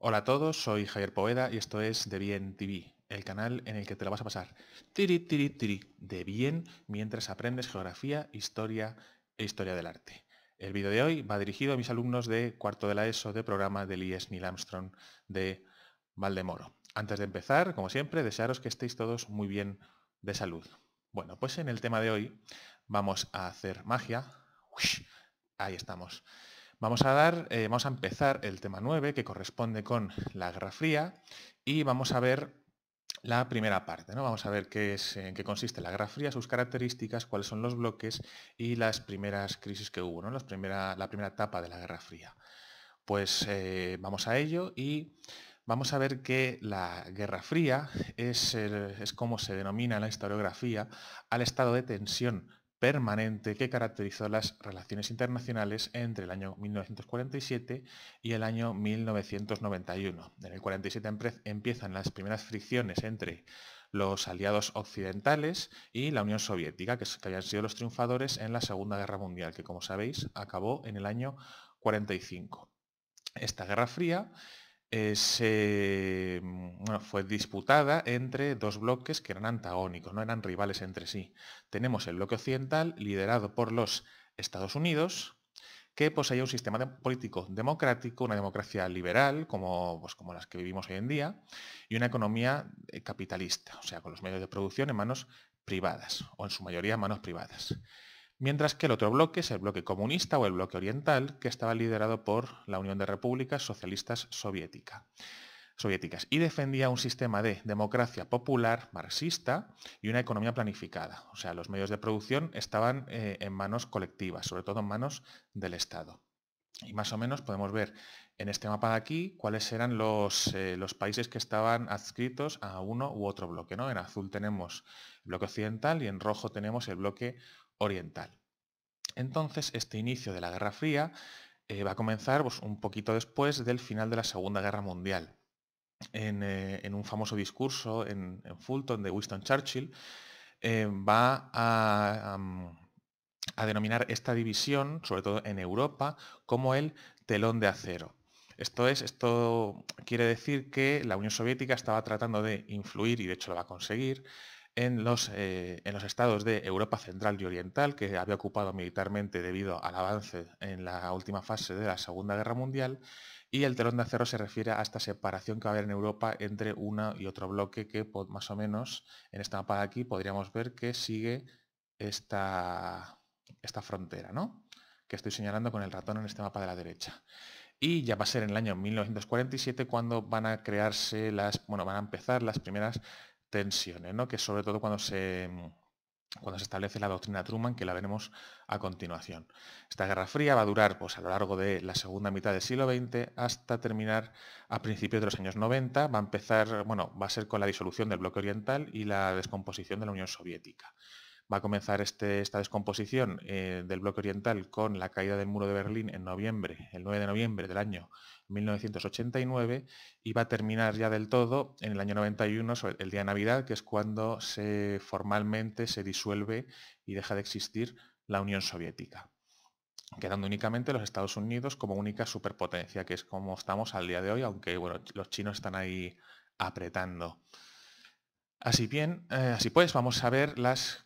Hola a todos, soy Javier Poeda y esto es De Bien TV, el canal en el que te lo vas a pasar tiri tiri tiri de bien mientras aprendes geografía, historia e historia del arte. El vídeo de hoy va dirigido a mis alumnos de cuarto de la ESO de programa del IES Neil Armstrong de Valdemoro. Antes de empezar, como siempre, desearos que estéis todos muy bien de salud. Bueno, pues en el tema de hoy vamos a hacer magia. Uy, ahí estamos. Vamos a, dar, eh, vamos a empezar el tema 9, que corresponde con la Guerra Fría, y vamos a ver la primera parte. ¿no? Vamos a ver qué es, en qué consiste la Guerra Fría, sus características, cuáles son los bloques y las primeras crisis que hubo, ¿no? la primera etapa de la Guerra Fría. Pues eh, vamos a ello y vamos a ver que la Guerra Fría es, es como se denomina en la historiografía al estado de tensión permanente que caracterizó las relaciones internacionales entre el año 1947 y el año 1991. En el 47 empiezan las primeras fricciones entre los aliados occidentales y la Unión Soviética, que, habían sido los triunfadores en la Segunda Guerra Mundial, que como sabéis acabó en el año 45. Esta Guerra Fría eh, se fue disputada entre dos bloques que eran antagónicos, no eran rivales entre sí. Tenemos el bloque occidental, liderado por los Estados Unidos, que poseía un sistema político democrático, una democracia liberal, como, pues, como las que vivimos hoy en día, y una economía eh, capitalista, o sea, con los medios de producción en manos privadas, o en su mayoría en manos privadas. Mientras que el otro bloque es el bloque comunista o el bloque oriental, que estaba liderado por la Unión de Repúblicas Socialistas Soviética soviéticas y defendía un sistema de democracia popular marxista y una economía planificada. O sea, los medios de producción estaban eh, en manos colectivas, sobre todo en manos del Estado. Y más o menos podemos ver en este mapa de aquí cuáles eran eh, los, países que estaban adscritos a uno u otro bloque. ¿no? En azul tenemos el bloque occidental y en rojo tenemos el bloque oriental. Entonces, este inicio de la Guerra Fría eh, va a comenzar pues, un poquito después del final de la Segunda Guerra Mundial. Eh, en, un famoso discurso en, Fulton de Winston Churchill, eh, va a, denominar esta división, sobre todo en Europa, como el telón de acero. Esto es, esto quiere decir que la Unión Soviética estaba tratando de influir, y de hecho lo va a conseguir, en los, eh, en los estados de Europa Central y Oriental, que había ocupado militarmente debido al avance en la última fase de la Segunda Guerra Mundial, y el telón de acero se refiere a esta separación que va a haber en Europa entre uno y otro bloque que más o menos en este mapa de aquí podríamos ver que sigue esta, esta frontera, ¿no? que estoy señalando con el ratón en este mapa de la derecha. Y ya va a ser en el año 1947 cuando van a crearse las, bueno, van a empezar las primeras tensiones, ¿no? que sobre todo cuando se cuando se establece la doctrina Truman, que la veremos a continuación. Esta Guerra Fría va a durar pues, a lo largo de la segunda mitad del siglo XX hasta terminar a principios de los años 90. Va a empezar, bueno, va a ser con la disolución del bloque oriental y la descomposición de la Unión Soviética. Va a comenzar este, esta descomposición eh, del bloque oriental con la caída del muro de Berlín en noviembre, el 9 de noviembre del año 1989, y va a terminar ya del todo en el año 91, el día de Navidad, que es cuando se formalmente se disuelve y deja de existir la Unión Soviética quedando únicamente los Estados Unidos como única superpotencia, que es como estamos al día de hoy, aunque bueno, los chinos están ahí apretando. Así bien, eh, así pues, vamos a ver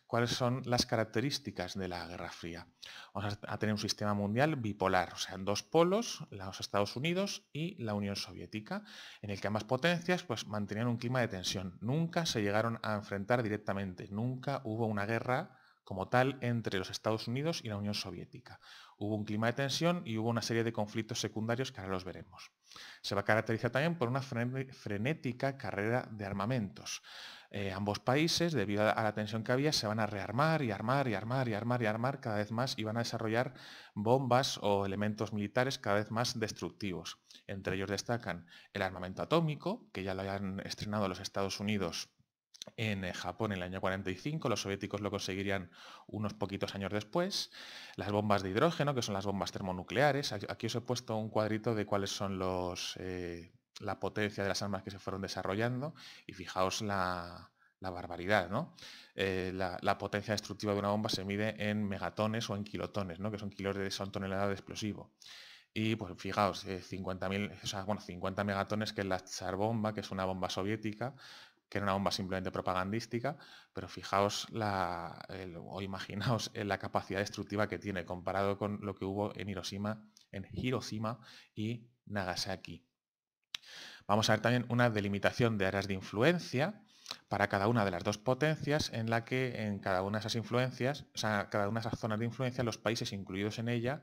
cuáles son las características de la Guerra Fría. Vamos a, tener un sistema mundial bipolar, o sea, en dos polos, los Estados Unidos y la Unión Soviética, en el que ambas potencias pues, mantenían un clima de tensión. Nunca se llegaron a enfrentar directamente, nunca hubo una guerra como tal entre los Estados Unidos y la Unión Soviética. Hubo un clima de tensión y hubo una serie de conflictos secundarios que ahora los veremos. Se va a caracterizar también por una frenética carrera de armamentos. Eh, ambos países, debido a la tensión que había, se van a rearmar y armar y armar y armar y armar cada vez más y van a desarrollar bombas o elementos militares cada vez más destructivos. Entre ellos destacan el armamento atómico, que ya lo habían estrenado los Estados Unidos en eh, Japón en el año 45, los soviéticos lo conseguirían unos poquitos años después, las bombas de hidrógeno, que son las bombas termonucleares, aquí os he puesto un cuadrito de cuáles son los, eh, la potencia de las armas que se fueron desarrollando y fijaos la, la barbaridad, eh, la, potencia destructiva de una bomba se mide en megatones o en kilotones, ¿no? Que son kilos de, son toneladas de explosivo. Y pues fijaos, 50, 50 megatones que es la Tsar bomba, que es una bomba soviética, que era una bomba simplemente propagandística, pero fijaos la, o imaginaos eh, la capacidad destructiva que tiene comparado con lo que hubo en Hiroshima, en Hiroshima y Nagasaki. Vamos a ver también una delimitación de áreas de influencia para cada una de las dos potencias en la que en cada una de esas influencias, o sea, cada una de esas zonas de influencia, los países incluidos en ella,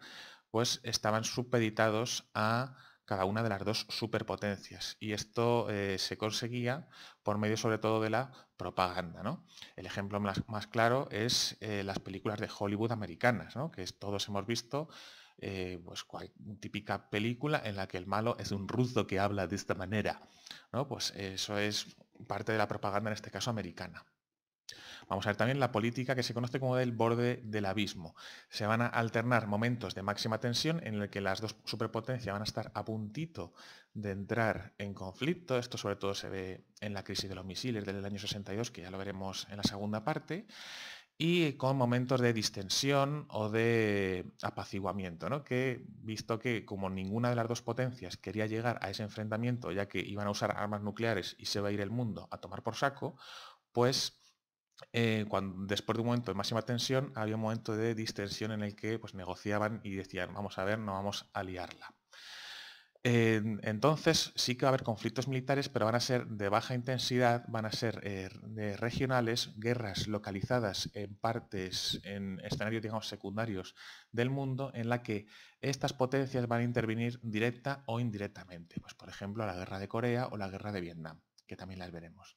pues estaban supeditados a cada una de las dos superpotencias. Y esto eh, se conseguía por medio sobre todo de la propaganda. El ejemplo más, claro es eh, las películas de Hollywood americanas, ¿no? que todos hemos visto eh, pues cual, típica película en la que el malo es un ruso que habla de esta manera. Pues eso es parte de la propaganda, en este caso americana. Vamos a ver también la política que se conoce como del borde del abismo. Se van a alternar momentos de máxima tensión en el que las dos superpotencias van a estar a puntito de entrar en conflicto. Esto sobre todo se ve en la crisis de los misiles del año 62, que ya lo veremos en la segunda parte y con momentos de distensión o de apaciguamiento, que visto que como ninguna de las dos potencias quería llegar a ese enfrentamiento, ya que iban a usar armas nucleares y se va a ir el mundo a tomar por saco, pues eh, después de un momento de máxima tensión, había un momento de distensión en el que pues, negociaban y decían, vamos a ver, no vamos a liarla. entonces sí que va a haber conflictos militares, pero van a ser de baja intensidad, van a ser eh, regionales, guerras localizadas en partes, en escenarios digamos secundarios del mundo, en la que estas potencias van a intervenir directa o indirectamente. Pues, por ejemplo, la guerra de Corea o la guerra de Vietnam, que también las veremos.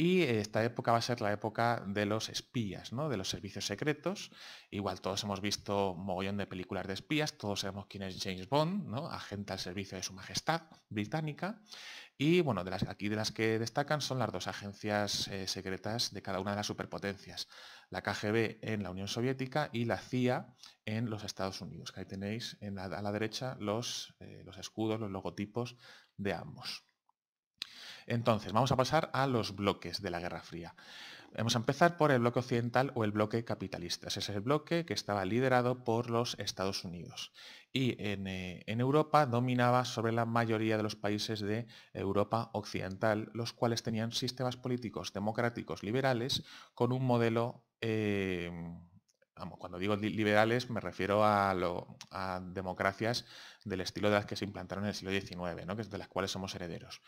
Y esta época va a ser la época de los espías, de los servicios secretos. Igual todos hemos visto mogollón de películas de espías, todos sabemos quién es James Bond, agente al servicio de su majestad británica. Y bueno, de las, aquí de las que destacan son las dos agencias eh, secretas de cada una de las superpotencias, la KGB en la Unión Soviética y la CIA en los Estados Unidos, que ahí tenéis a la derecha los, eh, los escudos, los logotipos de ambos. Entonces, vamos a pasar a los bloques de la Guerra Fría. Vamos a empezar por el bloque occidental o el bloque capitalista. Ese es el bloque que estaba liderado por los Estados Unidos. Y en, eh, Europa dominaba sobre la mayoría de los países de Europa occidental, los cuales tenían sistemas políticos democráticos liberales con un modelo... Em, cuando digo liberales me refiero a, democracias del estilo de las que se implantaron en el siglo XIX, ¿no? de las cuales somos herederos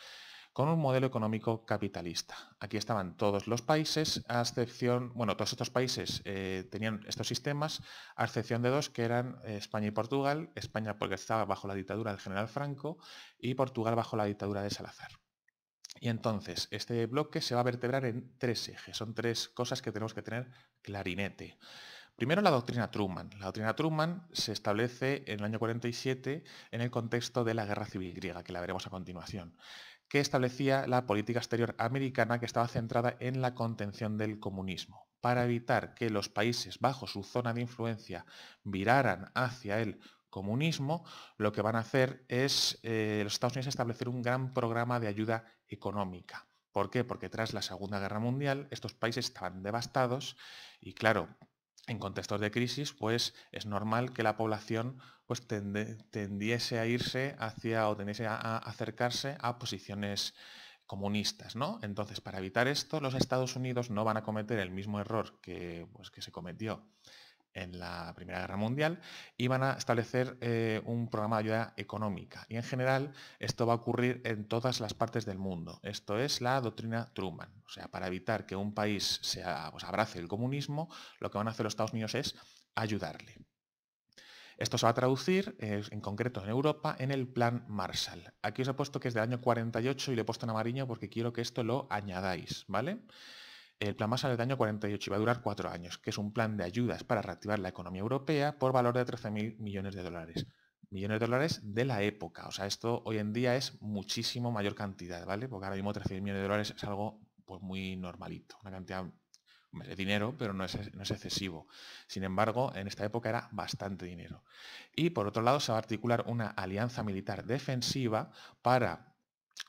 con un modelo económico capitalista. Aquí estaban todos los países, a excepción, bueno, todos estos países eh, tenían estos sistemas, a excepción de dos que eran eh, España y Portugal, España porque estaba bajo la dictadura del general Franco y Portugal bajo la dictadura de Salazar. Y entonces, este bloque se va a vertebrar en tres ejes, son tres cosas que tenemos que tener clarinete. Primero, la doctrina Truman. La doctrina Truman se establece en el año 47 en el contexto de la Guerra Civil Griega, que la veremos a continuación que establecía la política exterior americana que estaba centrada en la contención del comunismo. Para evitar que los países bajo su zona de influencia viraran hacia el comunismo, lo que van a hacer es eh, los Estados Unidos establecer un gran programa de ayuda económica. ¿Por qué? Porque tras la Segunda Guerra Mundial estos países estaban devastados y claro, en contextos de crisis, pues es normal que la población pues, tendiese a irse hacia o tendiese a, acercarse a posiciones comunistas, ¿no? Entonces, para evitar esto, los Estados Unidos no van a cometer el mismo error que, pues, que se cometió en la Primera Guerra Mundial, iban a establecer eh, un programa de ayuda económica. Y en general esto va a ocurrir en todas las partes del mundo. Esto es la doctrina Truman. O sea, para evitar que un país sea, pues, abrace el comunismo, lo que van a hacer los Estados Unidos es ayudarle. Esto se va a traducir, eh, en concreto en Europa, en el Plan Marshall. Aquí os he puesto que es del año 48 y le he puesto en amarillo porque quiero que esto lo añadáis, ¿vale? vale el plan más año 48 iba a durar cuatro años, que es un plan de ayudas para reactivar la economía europea por valor de 13.000 millones de dólares. Millones de dólares de la época. O sea, esto hoy en día es muchísimo mayor cantidad, ¿vale? Porque ahora mismo 13.000 millones de dólares es algo pues, muy normalito, una cantidad de dinero, pero no es, no es, excesivo. Sin embargo, en esta época era bastante dinero. Y por otro lado, se va a articular una alianza militar defensiva para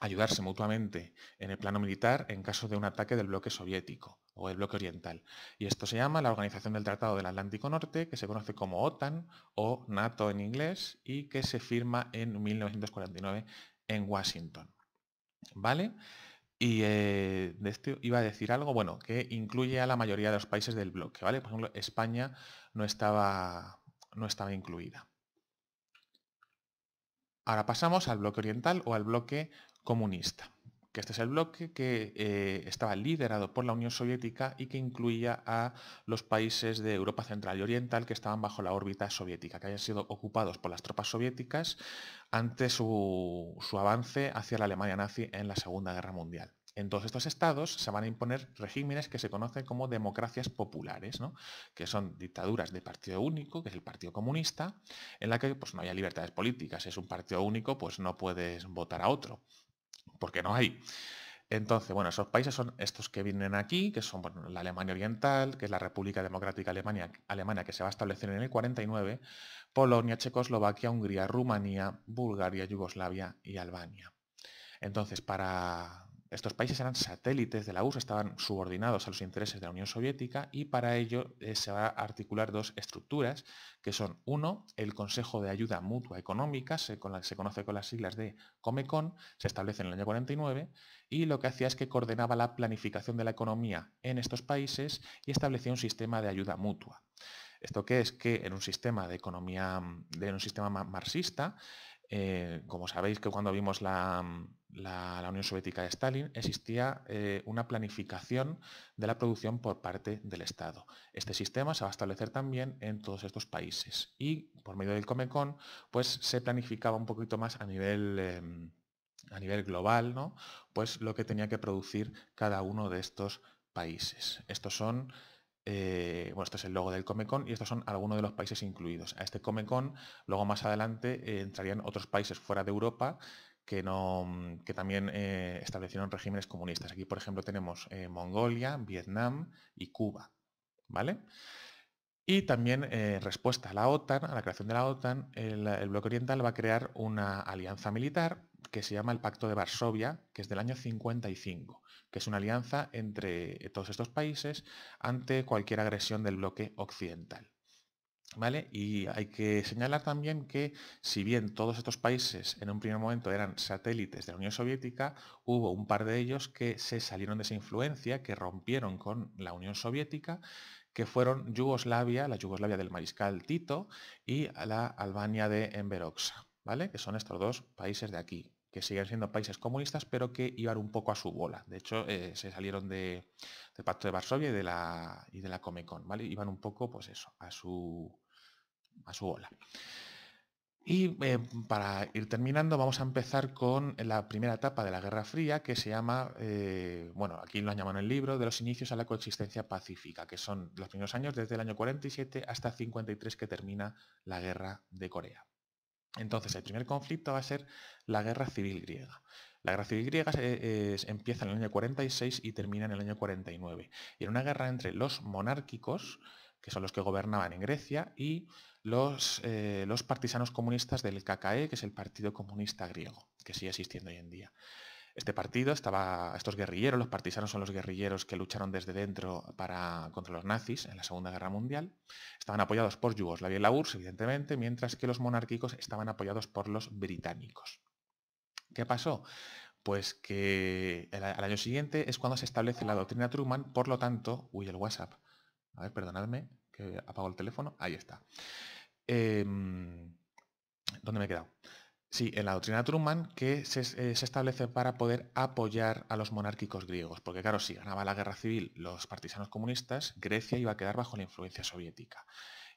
ayudarse mutuamente en el plano militar en caso de un ataque del bloque soviético o del bloque oriental. Y esto se llama la Organización del Tratado del Atlántico Norte, que se conoce como OTAN o NATO en inglés y que se firma en 1949 en Washington. ¿Vale? Y eh, de esto iba a decir algo, bueno, que incluye a la mayoría de los países del bloque, ¿vale? Por ejemplo, España no estaba, no estaba incluida. Ahora pasamos al bloque oriental o al bloque comunista, que este es el bloque que eh, estaba liderado por la Unión Soviética y que incluía a los países de Europa Central y Oriental que estaban bajo la órbita soviética, que hayan sido ocupados por las tropas soviéticas ante su, su avance hacia la Alemania nazi en la Segunda Guerra Mundial. En todos estos estados se van a imponer regímenes que se conocen como democracias populares, que son dictaduras de partido único, que es el Partido Comunista, en la que pues, no haya libertades políticas. es un partido único, pues no puedes votar a otro porque no hay. Entonces, bueno, esos países son estos que vienen aquí, que son la Alemania Oriental, que es la República Democrática Alemania, Alemana, que se va a establecer en el 49, Polonia, Checoslovaquia, Hungría, Rumanía, Bulgaria, Yugoslavia y Albania. Entonces, para estos países eran satélites de la URSS, estaban subordinados a los intereses de la Unión Soviética y para ello eh, se va a articular dos estructuras, que son, uno, el Consejo de Ayuda Mutua Económica, se, se conoce con las siglas de COMECON, se establece en el año 49 y lo que hacía es que coordinaba la planificación de la economía en estos países y establecía un sistema de ayuda mutua. ¿Esto qué es? Que en un sistema de economía, mm, de un sistema marxista, eh, como sabéis que cuando vimos la, mm, Unión Soviética de Stalin, existía eh, una planificación de la producción por parte del Estado. Este sistema se va a establecer también en todos estos países y por medio del Comecon pues, se planificaba un poquito más a nivel... Em, a nivel global, pues lo que tenía que producir cada uno de estos países. Estos son eh, bueno, este es el logo del Comecon y estos son algunos de los países incluidos. A este Comecon, luego más adelante eh, entrarían otros países fuera de Europa que, no, mm, que también eh, establecieron regímenes comunistas. Aquí, por ejemplo, tenemos Mongolia, Vietnam y Cuba. ¿Vale? Y también eh, en respuesta a la OTAN, a la creación de la OTAN, el, bloque oriental va a crear una alianza militar que se llama el Pacto de Varsovia, que es del año 55, que es una alianza entre eh, todos estos países ante cualquier agresión del bloque occidental. ¿Vale? Y hay que señalar también que si bien todos estos países en un primer momento eran satélites de la Unión Soviética, hubo un par de ellos que se salieron de esa influencia, que rompieron con la Unión Soviética que fueron Yugoslavia, la Yugoslavia del mariscal Tito y la Albania de Emberoxa, ¿vale? Que son estos dos países de aquí, que siguen siendo países comunistas, pero que iban un poco a su bola. De hecho, eh, se salieron del Pacto de Varsovia y de la, y de la Comecon, ¿vale? Iban un poco, pues eso, a su, a su bola. Y eh, para ir terminando, vamos a empezar con la primera etapa de la Guerra Fría, que se llama, eh, bueno, aquí lo han llamado en el libro, de los inicios a la coexistencia pacífica, que son los primeros años desde el año 47 hasta 53 que termina la Guerra de Corea. Entonces, el primer conflicto va a ser la Guerra Civil Griega. La Guerra Civil Griega eh, empieza en el año 46 y termina en el año 49. Y era una guerra entre los monárquicos, que son los que gobernaban en Grecia, y eh, los, partisanos comunistas del KKE, que es el Partido Comunista Griego, que sigue existiendo hoy en día. Este partido estaba, estos guerrilleros, los partisanos son los guerrilleros que lucharon desde dentro para, contra los nazis en la Segunda Guerra Mundial. Estaban apoyados por Yugoslavia y la URSS, evidentemente, mientras que los monárquicos estaban apoyados por los británicos. ¿Qué pasó? Pues que al año siguiente es cuando se establece la doctrina Truman, por lo tanto, uy, el WhatsApp. A ver, perdonadme, que apago el teléfono. Ahí está. Em, ¿Dónde me he quedado? Sí, en la doctrina Truman que se, eh, se, establece para poder apoyar a los monárquicos griegos, porque claro, si ganaba la guerra civil los partisanos comunistas, Grecia iba a quedar bajo la influencia soviética.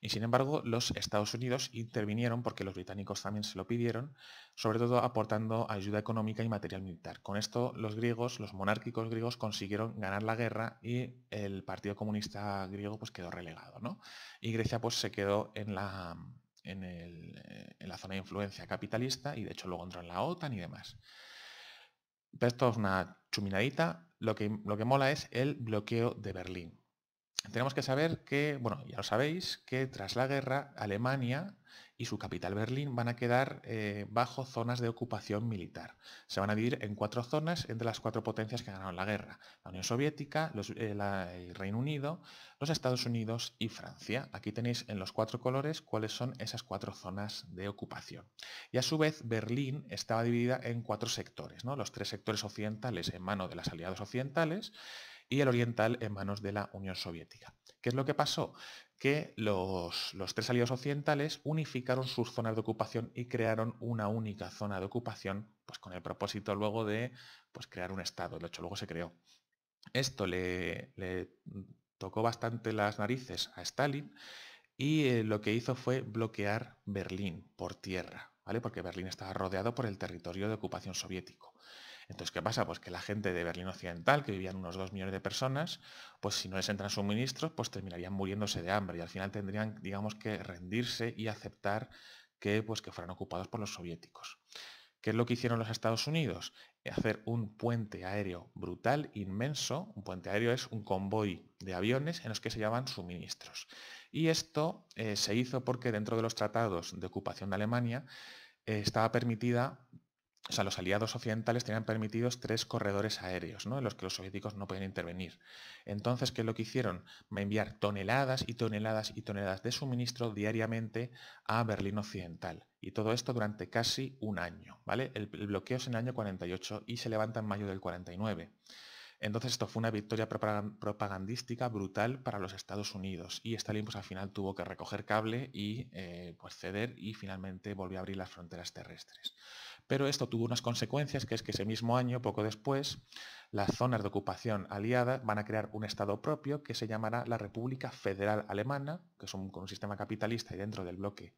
Y sin embargo, los Estados Unidos intervinieron porque los británicos también se lo pidieron, sobre todo aportando ayuda económica y material militar. Con esto, los griegos, los monárquicos griegos, consiguieron ganar la guerra y el Partido Comunista griego pues, quedó relegado. Y Grecia pues, se quedó en la, eh, en, la zona de influencia capitalista y de hecho luego entró en la OTAN y demás. esto es una chuminadita. Lo que, lo que mola es el bloqueo de Berlín tenemos que saber que, bueno, ya lo sabéis, que tras la guerra Alemania y su capital Berlín van a quedar eh, bajo zonas de ocupación militar. Se van a dividir en cuatro zonas entre las cuatro potencias que ganaron la guerra. La Unión Soviética, eh, el Reino Unido, los Estados Unidos y Francia. Aquí tenéis en los cuatro colores cuáles son esas cuatro zonas de ocupación. Y a su vez Berlín estaba dividida en cuatro sectores, ¿no? los tres sectores occidentales en mano de las aliados occidentales, y el oriental en manos de la Unión Soviética. ¿Qué es lo que pasó? Que los, tres aliados occidentales unificaron sus zonas de ocupación y crearon una única zona de ocupación, pues con el propósito luego de pues, crear un Estado. De hecho, luego se creó. Esto le, tocó bastante las narices a Stalin y eh, lo que hizo fue bloquear Berlín por tierra, ¿vale? Porque Berlín estaba rodeado por el territorio de ocupación soviético. Entonces, ¿qué pasa? Pues que la gente de Berlín Occidental, que vivían unos dos millones de personas, pues si no les entran suministros, pues terminarían muriéndose de hambre y al final tendrían, digamos, que rendirse y aceptar que, pues, que fueran ocupados por los soviéticos. ¿Qué es lo que hicieron los Estados Unidos? Eh, hacer un puente aéreo brutal, inmenso. Un puente aéreo es un convoy de aviones en los que se llevan suministros. Y esto eh, se hizo porque dentro de los tratados de ocupación de Alemania eh, estaba permitida o sea, los aliados occidentales tenían permitidos tres corredores aéreos, ¿no? en los que los soviéticos no podían intervenir. Entonces, ¿qué es lo que hicieron? Enviar toneladas y toneladas y toneladas de suministro diariamente a Berlín Occidental. Y todo esto durante casi un año. ¿vale? El, bloqueo es en el año 48 y se levanta en mayo del 49. Entonces esto fue una victoria propagandística brutal para los Estados Unidos y Stalin pues, al final tuvo que recoger cable y eh, pues, ceder y finalmente volvió a abrir las fronteras terrestres. Pero esto tuvo unas consecuencias, que es que ese mismo año, poco después, las zonas de ocupación aliada van a crear un Estado propio que se llamará la República Federal Alemana, que es un, con sistema capitalista y dentro del bloque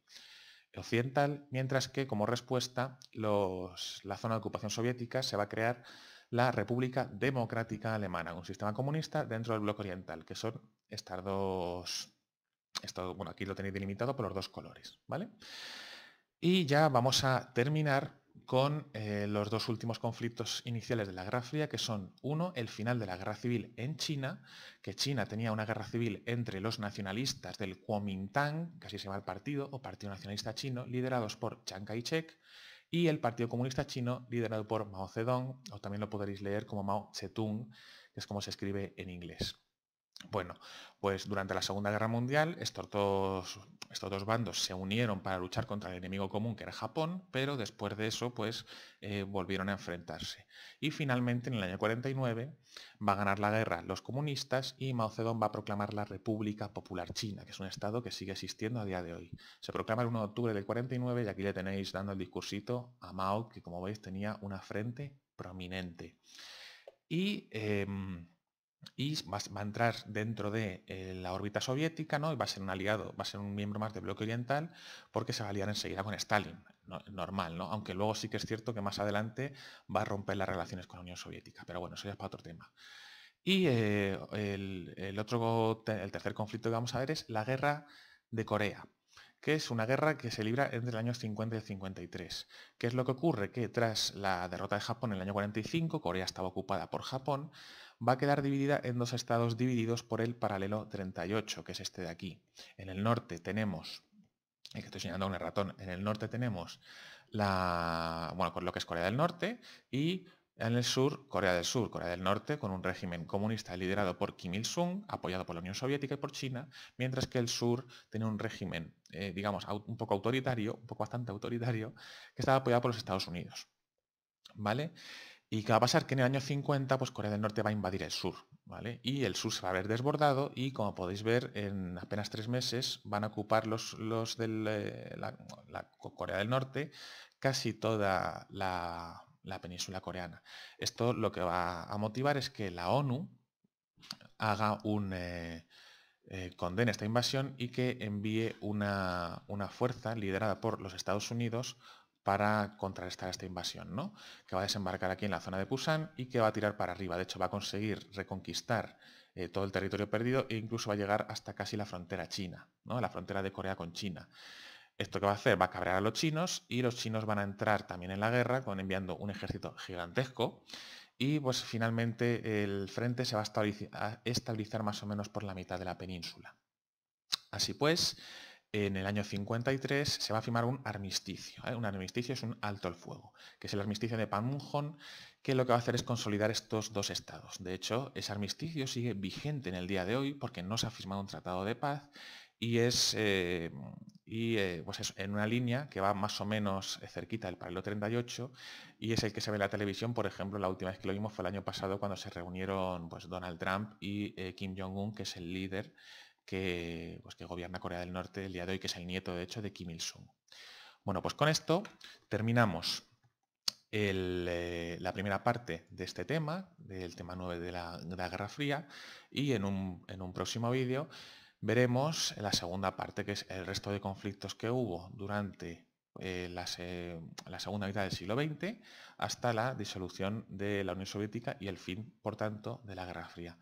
occidental, mientras que como respuesta la zona de ocupación soviética se va a crear la República Democrática Alemana, un sistema comunista dentro del bloque oriental, que son estas dos, bueno, aquí lo tenéis delimitado por los dos colores, ¿vale? Y ya vamos a terminar con eh, los dos últimos conflictos iniciales de la Guerra Fría, que son, uno, el final de la Guerra Civil en China, que China tenía una guerra civil entre los nacionalistas del Kuomintang, que así se llama el partido, o Partido Nacionalista Chino, liderados por Chiang Kai-shek, y el Partido Comunista Chino, liderado por Mao Zedong, o también lo podréis leer como Mao Zedong, que es como se escribe en inglés. Bueno, pues durante la Segunda Guerra Mundial estos dos, estos dos, bandos se unieron para luchar contra el enemigo común que era Japón, pero después de eso pues eh, volvieron a enfrentarse. Y finalmente en el año 49 va a ganar la guerra los comunistas y Mao Zedong va a proclamar la República Popular China, que es un estado que sigue existiendo a día de hoy. Se proclama el 1 de octubre del 49 y aquí le tenéis dando el discursito a Mao, que como veis tenía una frente prominente. Y... Em, y va, a entrar dentro de eh, la órbita soviética, ¿no? Y va a ser un aliado, va a ser un miembro más del bloque oriental, porque se va a aliar enseguida con Stalin, normal, ¿no? Aunque luego sí que es cierto que más adelante va a romper las relaciones con la Unión Soviética, pero bueno, eso ya es para otro tema. Y eh, el, otro, el tercer conflicto que vamos a ver es la guerra de Corea, que es una guerra que se libra entre el año 50 y el 53. ¿Qué es lo que ocurre? Que tras la derrota de Japón en el año 45, Corea estaba ocupada por Japón, va a quedar dividida en dos estados divididos por el paralelo 38, que es este de aquí. En el norte tenemos, que estoy señalando un ratón, en el norte tenemos la, bueno, con lo que es Corea del Norte y en el sur, Corea del Sur, Corea del Norte, con un régimen comunista liderado por Kim Il-sung, apoyado por la Unión Soviética y por China, mientras que el sur tiene un régimen, eh, digamos, un poco autoritario, un poco bastante autoritario, que estaba apoyado por los Estados Unidos. ¿Vale? ¿Y qué va a pasar? Que en el año 50, pues Corea del Norte va a invadir el sur, ¿vale? Y el sur se va a ver desbordado y, como podéis ver, en apenas tres meses van a ocupar los, de eh, la, Corea del Norte casi toda la, península coreana. Esto lo que va a motivar es que la ONU haga un... Eh, eh, condena esta invasión y que envíe una, una, fuerza liderada por los Estados Unidos para contrarrestar esta invasión, ¿no? que va a desembarcar aquí en la zona de Pusan y que va a tirar para arriba. De hecho, va a conseguir reconquistar eh, todo el territorio perdido e incluso va a llegar hasta casi la frontera china, ¿no? la frontera de Corea con China. ¿Esto que va a hacer? Va a cabrear a los chinos y los chinos van a entrar también en la guerra con enviando un ejército gigantesco y pues finalmente el frente se va a estabilizar más o menos por la mitad de la península. Así pues, en el año 53 se va a firmar un armisticio. Un armisticio es un alto al fuego, que es el armisticio de Panmunjom, que lo que va a hacer es consolidar estos dos estados. De hecho, ese armisticio sigue vigente en el día de hoy porque no se ha firmado un tratado de paz y es, eh, y, eh, pues en una línea que va más o menos cerquita del paralelo 38 y es el que se ve en la televisión, por ejemplo, la última vez que lo vimos fue el año pasado cuando se reunieron pues, Donald Trump y eh, Kim Jong-un, que es el líder pues, que, gobierna Corea del Norte el día de hoy, que es el nieto, de hecho, de Kim Il-sung. Bueno, pues con esto terminamos eh, la primera parte de este tema, del tema 9 de la, Guerra Fría, y en un, próximo vídeo veremos la segunda parte, que es el resto de conflictos que hubo durante eh, la segunda mitad del siglo XX hasta la disolución de la Unión Soviética y el fin, por tanto, de la Guerra Fría.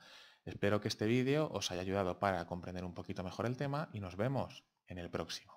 Espero que este vídeo os haya ayudado para comprender un poquito mejor el tema y nos vemos en el próximo.